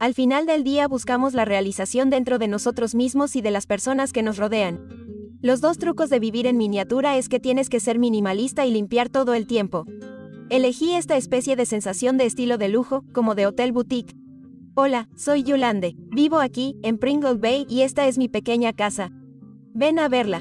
Al final del día buscamos la realización dentro de nosotros mismos y de las personas que nos rodean. Los dos trucos de vivir en miniatura es que tienes que ser minimalista y limpiar todo el tiempo. Elegí esta especie de sensación de estilo de lujo, como de hotel boutique. Hola, soy Yolande, vivo aquí, en Pringle Bay y esta es mi pequeña casa. Ven a verla.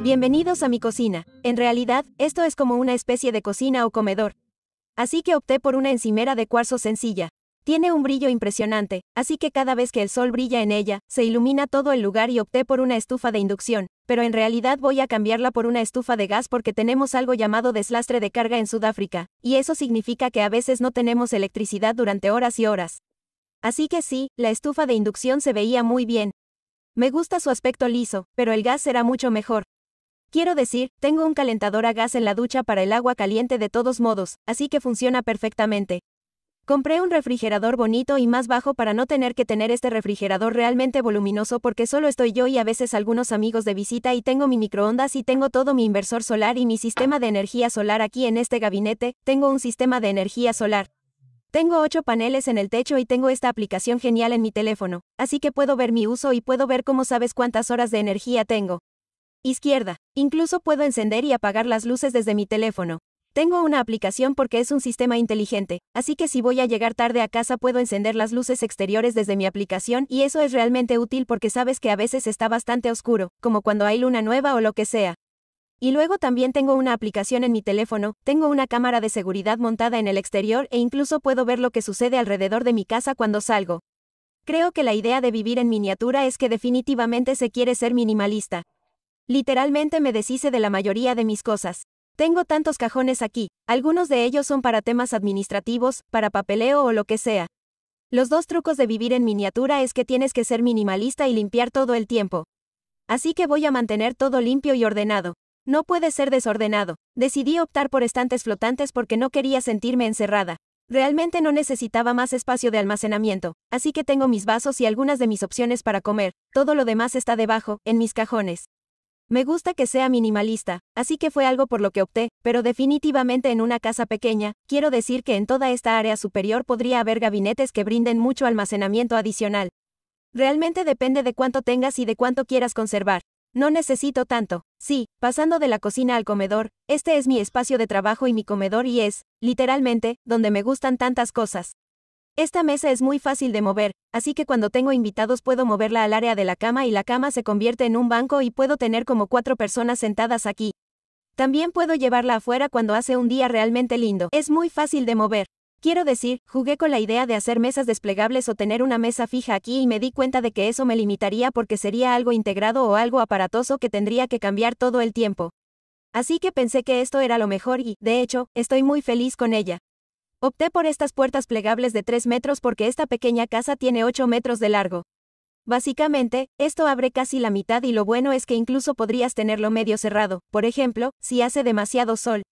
Bienvenidos a mi cocina. En realidad, esto es como una especie de cocina o comedor. Así que opté por una encimera de cuarzo sencilla. Tiene un brillo impresionante, así que cada vez que el sol brilla en ella, se ilumina todo el lugar y opté por una estufa de inducción, pero en realidad voy a cambiarla por una estufa de gas porque tenemos algo llamado deslastre de carga en Sudáfrica, y eso significa que a veces no tenemos electricidad durante horas y horas. Así que sí, la estufa de inducción se veía muy bien. Me gusta su aspecto liso, pero el gas será mucho mejor. Quiero decir, tengo un calentador a gas en la ducha para el agua caliente de todos modos, así que funciona perfectamente. Compré un refrigerador bonito y más bajo para no tener que tener este refrigerador realmente voluminoso porque solo estoy yo y a veces algunos amigos de visita y tengo mi microondas y tengo todo mi inversor solar y mi sistema de energía solar aquí en este gabinete, tengo un sistema de energía solar. Tengo ocho paneles en el techo y tengo esta aplicación genial en mi teléfono, así que puedo ver mi uso y puedo ver cómo sabes cuántas horas de energía tengo. Izquierda. Incluso puedo encender y apagar las luces desde mi teléfono. Tengo una aplicación porque es un sistema inteligente, así que si voy a llegar tarde a casa puedo encender las luces exteriores desde mi aplicación y eso es realmente útil porque sabes que a veces está bastante oscuro, como cuando hay luna nueva o lo que sea. Y luego también tengo una aplicación en mi teléfono, tengo una cámara de seguridad montada en el exterior e incluso puedo ver lo que sucede alrededor de mi casa cuando salgo. Creo que la idea de vivir en miniatura es que definitivamente se quiere ser minimalista. Literalmente me deshice de la mayoría de mis cosas. Tengo tantos cajones aquí, algunos de ellos son para temas administrativos, para papeleo o lo que sea. Los dos trucos de vivir en miniatura es que tienes que ser minimalista y limpiar todo el tiempo. Así que voy a mantener todo limpio y ordenado. No puede ser desordenado. Decidí optar por estantes flotantes porque no quería sentirme encerrada. Realmente no necesitaba más espacio de almacenamiento, así que tengo mis vasos y algunas de mis opciones para comer, todo lo demás está debajo, en mis cajones. Me gusta que sea minimalista, así que fue algo por lo que opté, pero definitivamente en una casa pequeña, quiero decir que en toda esta área superior podría haber gabinetes que brinden mucho almacenamiento adicional. Realmente depende de cuánto tengas y de cuánto quieras conservar. No necesito tanto. Sí, pasando de la cocina al comedor, este es mi espacio de trabajo y mi comedor y es, literalmente, donde me gustan tantas cosas. Esta mesa es muy fácil de mover, así que cuando tengo invitados puedo moverla al área de la cama y la cama se convierte en un banco y puedo tener como cuatro personas sentadas aquí. También puedo llevarla afuera cuando hace un día realmente lindo. Es muy fácil de mover. Quiero decir, jugué con la idea de hacer mesas desplegables o tener una mesa fija aquí y me di cuenta de que eso me limitaría porque sería algo integrado o algo aparatoso que tendría que cambiar todo el tiempo. Así que pensé que esto era lo mejor y, de hecho, estoy muy feliz con ella. Opté por estas puertas plegables de 3 metros porque esta pequeña casa tiene 8 metros de largo. Básicamente, esto abre casi la mitad y lo bueno es que incluso podrías tenerlo medio cerrado, por ejemplo, si hace demasiado sol.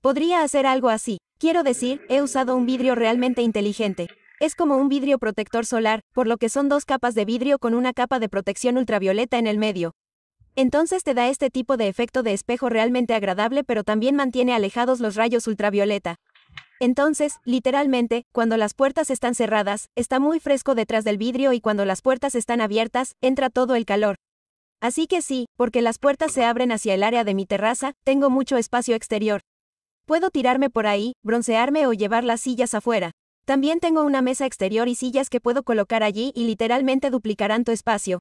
Podría hacer algo así. Quiero decir, he usado un vidrio realmente inteligente. Es como un vidrio protector solar, por lo que son dos capas de vidrio con una capa de protección ultravioleta en el medio. Entonces te da este tipo de efecto de espejo realmente agradable pero también mantiene alejados los rayos ultravioleta. Entonces, literalmente, cuando las puertas están cerradas, está muy fresco detrás del vidrio y cuando las puertas están abiertas, entra todo el calor. Así que sí, porque las puertas se abren hacia el área de mi terraza, tengo mucho espacio exterior. Puedo tirarme por ahí, broncearme o llevar las sillas afuera. También tengo una mesa exterior y sillas que puedo colocar allí y literalmente duplicarán tu espacio.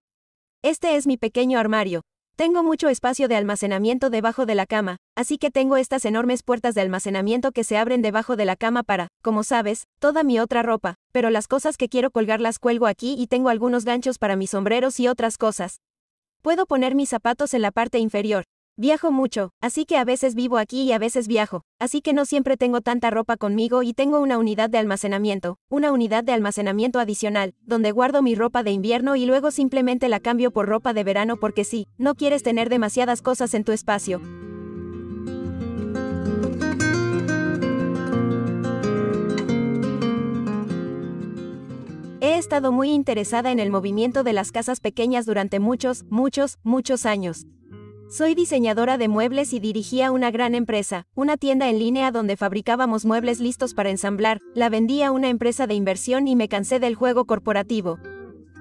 Este es mi pequeño armario. Tengo mucho espacio de almacenamiento debajo de la cama, así que tengo estas enormes puertas de almacenamiento que se abren debajo de la cama para, como sabes, toda mi otra ropa, pero las cosas que quiero colgar las cuelgo aquí y tengo algunos ganchos para mis sombreros y otras cosas. Puedo poner mis zapatos en la parte inferior, Viajo mucho, así que a veces vivo aquí y a veces viajo, así que no siempre tengo tanta ropa conmigo y tengo una unidad de almacenamiento, una unidad de almacenamiento adicional, donde guardo mi ropa de invierno y luego simplemente la cambio por ropa de verano porque sí, no quieres tener demasiadas cosas en tu espacio. He estado muy interesada en el movimiento de las casas pequeñas durante muchos, muchos, muchos años. Soy diseñadora de muebles y dirigía una gran empresa, una tienda en línea donde fabricábamos muebles listos para ensamblar, la vendí a una empresa de inversión y me cansé del juego corporativo.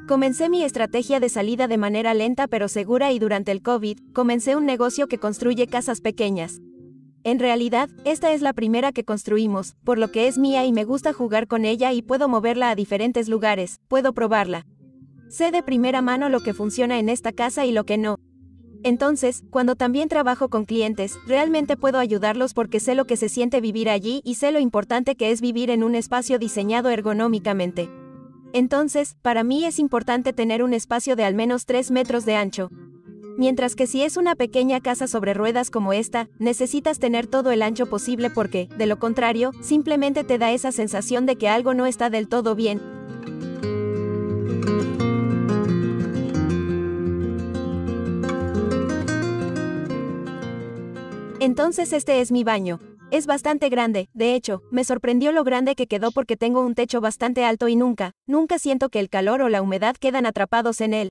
Comencé mi estrategia de salida de manera lenta pero segura y durante el COVID, comencé un negocio que construye casas pequeñas. En realidad, esta es la primera que construimos, por lo que es mía y me gusta jugar con ella y puedo moverla a diferentes lugares, puedo probarla. Sé de primera mano lo que funciona en esta casa y lo que no, entonces, cuando también trabajo con clientes, realmente puedo ayudarlos porque sé lo que se siente vivir allí y sé lo importante que es vivir en un espacio diseñado ergonómicamente. Entonces, para mí es importante tener un espacio de al menos 3 metros de ancho. Mientras que si es una pequeña casa sobre ruedas como esta, necesitas tener todo el ancho posible porque, de lo contrario, simplemente te da esa sensación de que algo no está del todo bien, Entonces este es mi baño. Es bastante grande, de hecho, me sorprendió lo grande que quedó porque tengo un techo bastante alto y nunca, nunca siento que el calor o la humedad quedan atrapados en él.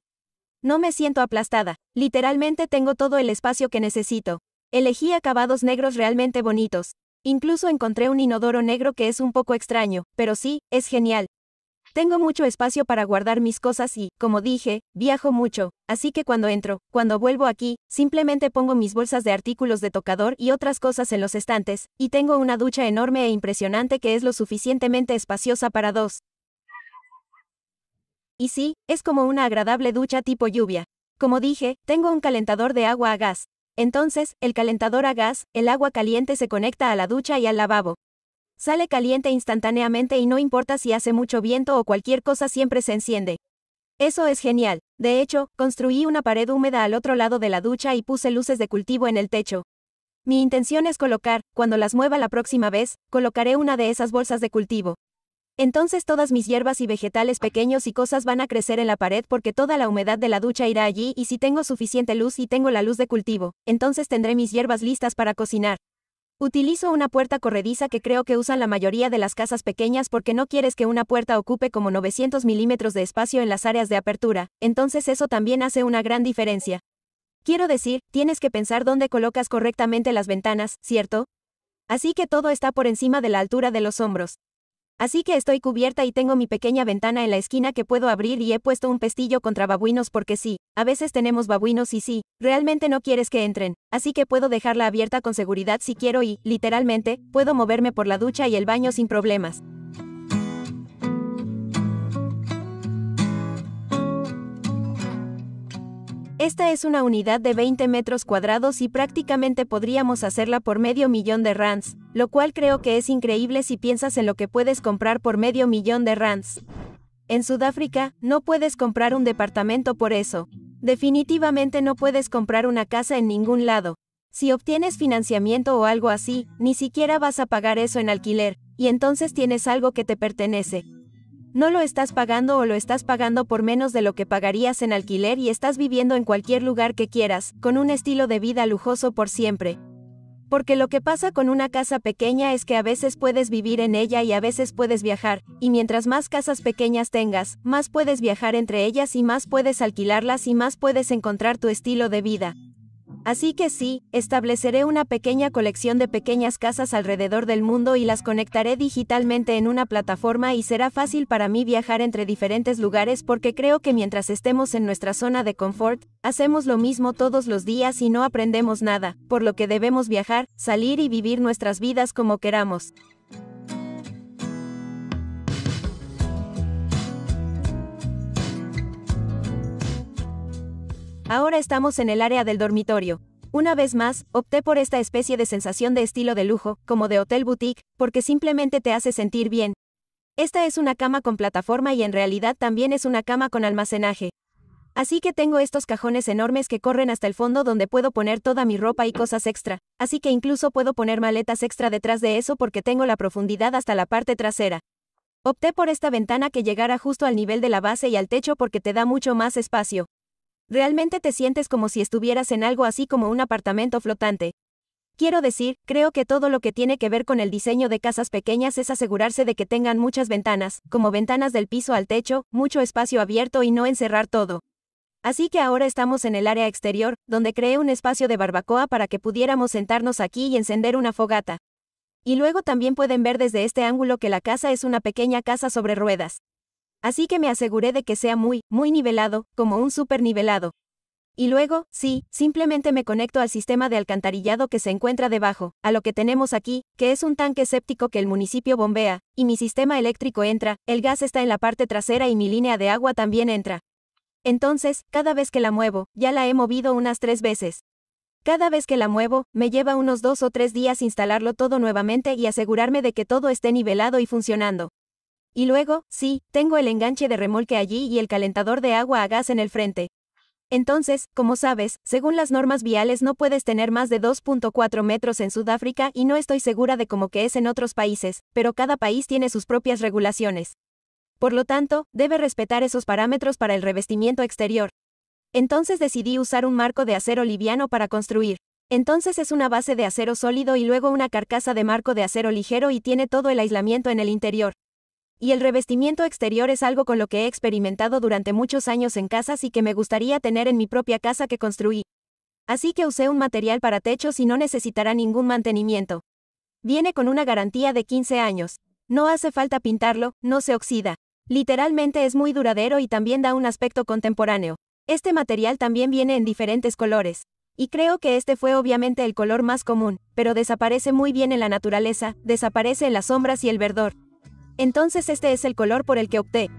No me siento aplastada, literalmente tengo todo el espacio que necesito. Elegí acabados negros realmente bonitos. Incluso encontré un inodoro negro que es un poco extraño, pero sí, es genial. Tengo mucho espacio para guardar mis cosas y, como dije, viajo mucho, así que cuando entro, cuando vuelvo aquí, simplemente pongo mis bolsas de artículos de tocador y otras cosas en los estantes, y tengo una ducha enorme e impresionante que es lo suficientemente espaciosa para dos. Y sí, es como una agradable ducha tipo lluvia. Como dije, tengo un calentador de agua a gas. Entonces, el calentador a gas, el agua caliente se conecta a la ducha y al lavabo. Sale caliente instantáneamente y no importa si hace mucho viento o cualquier cosa siempre se enciende. Eso es genial. De hecho, construí una pared húmeda al otro lado de la ducha y puse luces de cultivo en el techo. Mi intención es colocar, cuando las mueva la próxima vez, colocaré una de esas bolsas de cultivo. Entonces todas mis hierbas y vegetales pequeños y cosas van a crecer en la pared porque toda la humedad de la ducha irá allí y si tengo suficiente luz y tengo la luz de cultivo, entonces tendré mis hierbas listas para cocinar. Utilizo una puerta corrediza que creo que usan la mayoría de las casas pequeñas porque no quieres que una puerta ocupe como 900 milímetros de espacio en las áreas de apertura, entonces eso también hace una gran diferencia. Quiero decir, tienes que pensar dónde colocas correctamente las ventanas, ¿cierto? Así que todo está por encima de la altura de los hombros. Así que estoy cubierta y tengo mi pequeña ventana en la esquina que puedo abrir y he puesto un pestillo contra babuinos porque sí, a veces tenemos babuinos y sí, realmente no quieres que entren, así que puedo dejarla abierta con seguridad si quiero y, literalmente, puedo moverme por la ducha y el baño sin problemas. Esta es una unidad de 20 metros cuadrados y prácticamente podríamos hacerla por medio millón de rands, lo cual creo que es increíble si piensas en lo que puedes comprar por medio millón de rands. En Sudáfrica, no puedes comprar un departamento por eso. Definitivamente no puedes comprar una casa en ningún lado. Si obtienes financiamiento o algo así, ni siquiera vas a pagar eso en alquiler, y entonces tienes algo que te pertenece. No lo estás pagando o lo estás pagando por menos de lo que pagarías en alquiler y estás viviendo en cualquier lugar que quieras, con un estilo de vida lujoso por siempre. Porque lo que pasa con una casa pequeña es que a veces puedes vivir en ella y a veces puedes viajar, y mientras más casas pequeñas tengas, más puedes viajar entre ellas y más puedes alquilarlas y más puedes encontrar tu estilo de vida. Así que sí, estableceré una pequeña colección de pequeñas casas alrededor del mundo y las conectaré digitalmente en una plataforma y será fácil para mí viajar entre diferentes lugares porque creo que mientras estemos en nuestra zona de confort, hacemos lo mismo todos los días y no aprendemos nada, por lo que debemos viajar, salir y vivir nuestras vidas como queramos. Ahora estamos en el área del dormitorio. Una vez más, opté por esta especie de sensación de estilo de lujo, como de hotel boutique, porque simplemente te hace sentir bien. Esta es una cama con plataforma y en realidad también es una cama con almacenaje. Así que tengo estos cajones enormes que corren hasta el fondo donde puedo poner toda mi ropa y cosas extra, así que incluso puedo poner maletas extra detrás de eso porque tengo la profundidad hasta la parte trasera. Opté por esta ventana que llegara justo al nivel de la base y al techo porque te da mucho más espacio. Realmente te sientes como si estuvieras en algo así como un apartamento flotante. Quiero decir, creo que todo lo que tiene que ver con el diseño de casas pequeñas es asegurarse de que tengan muchas ventanas, como ventanas del piso al techo, mucho espacio abierto y no encerrar todo. Así que ahora estamos en el área exterior, donde creé un espacio de barbacoa para que pudiéramos sentarnos aquí y encender una fogata. Y luego también pueden ver desde este ángulo que la casa es una pequeña casa sobre ruedas. Así que me aseguré de que sea muy, muy nivelado, como un super nivelado. Y luego, sí, simplemente me conecto al sistema de alcantarillado que se encuentra debajo, a lo que tenemos aquí, que es un tanque séptico que el municipio bombea, y mi sistema eléctrico entra, el gas está en la parte trasera y mi línea de agua también entra. Entonces, cada vez que la muevo, ya la he movido unas tres veces. Cada vez que la muevo, me lleva unos dos o tres días instalarlo todo nuevamente y asegurarme de que todo esté nivelado y funcionando. Y luego, sí, tengo el enganche de remolque allí y el calentador de agua a gas en el frente. Entonces, como sabes, según las normas viales no puedes tener más de 2.4 metros en Sudáfrica y no estoy segura de cómo que es en otros países, pero cada país tiene sus propias regulaciones. Por lo tanto, debe respetar esos parámetros para el revestimiento exterior. Entonces decidí usar un marco de acero liviano para construir. Entonces es una base de acero sólido y luego una carcasa de marco de acero ligero y tiene todo el aislamiento en el interior. Y el revestimiento exterior es algo con lo que he experimentado durante muchos años en casas y que me gustaría tener en mi propia casa que construí. Así que usé un material para techos y no necesitará ningún mantenimiento. Viene con una garantía de 15 años. No hace falta pintarlo, no se oxida. Literalmente es muy duradero y también da un aspecto contemporáneo. Este material también viene en diferentes colores. Y creo que este fue obviamente el color más común, pero desaparece muy bien en la naturaleza, desaparece en las sombras y el verdor. Entonces este es el color por el que opté.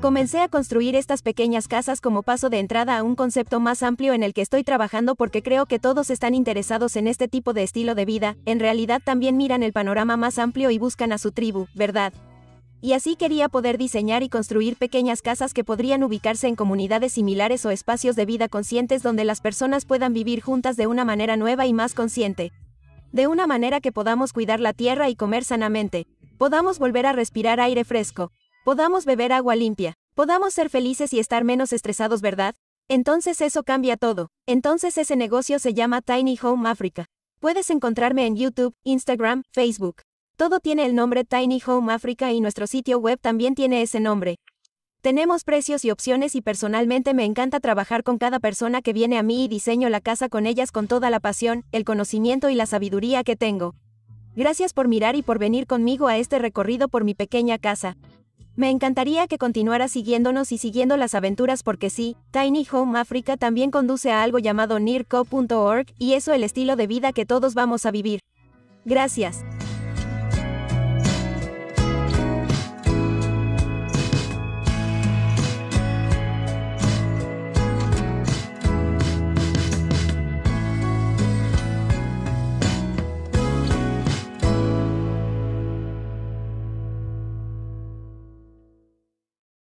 Comencé a construir estas pequeñas casas como paso de entrada a un concepto más amplio en el que estoy trabajando porque creo que todos están interesados en este tipo de estilo de vida, en realidad también miran el panorama más amplio y buscan a su tribu, ¿verdad? y así quería poder diseñar y construir pequeñas casas que podrían ubicarse en comunidades similares o espacios de vida conscientes donde las personas puedan vivir juntas de una manera nueva y más consciente. De una manera que podamos cuidar la tierra y comer sanamente, podamos volver a respirar aire fresco, podamos beber agua limpia, podamos ser felices y estar menos estresados, ¿verdad? Entonces eso cambia todo. Entonces ese negocio se llama Tiny Home Africa. Puedes encontrarme en YouTube, Instagram, Facebook. Todo tiene el nombre Tiny Home Africa y nuestro sitio web también tiene ese nombre. Tenemos precios y opciones y personalmente me encanta trabajar con cada persona que viene a mí y diseño la casa con ellas con toda la pasión, el conocimiento y la sabiduría que tengo. Gracias por mirar y por venir conmigo a este recorrido por mi pequeña casa. Me encantaría que continuara siguiéndonos y siguiendo las aventuras porque sí, Tiny Home Africa también conduce a algo llamado nearco.org y eso el estilo de vida que todos vamos a vivir. Gracias.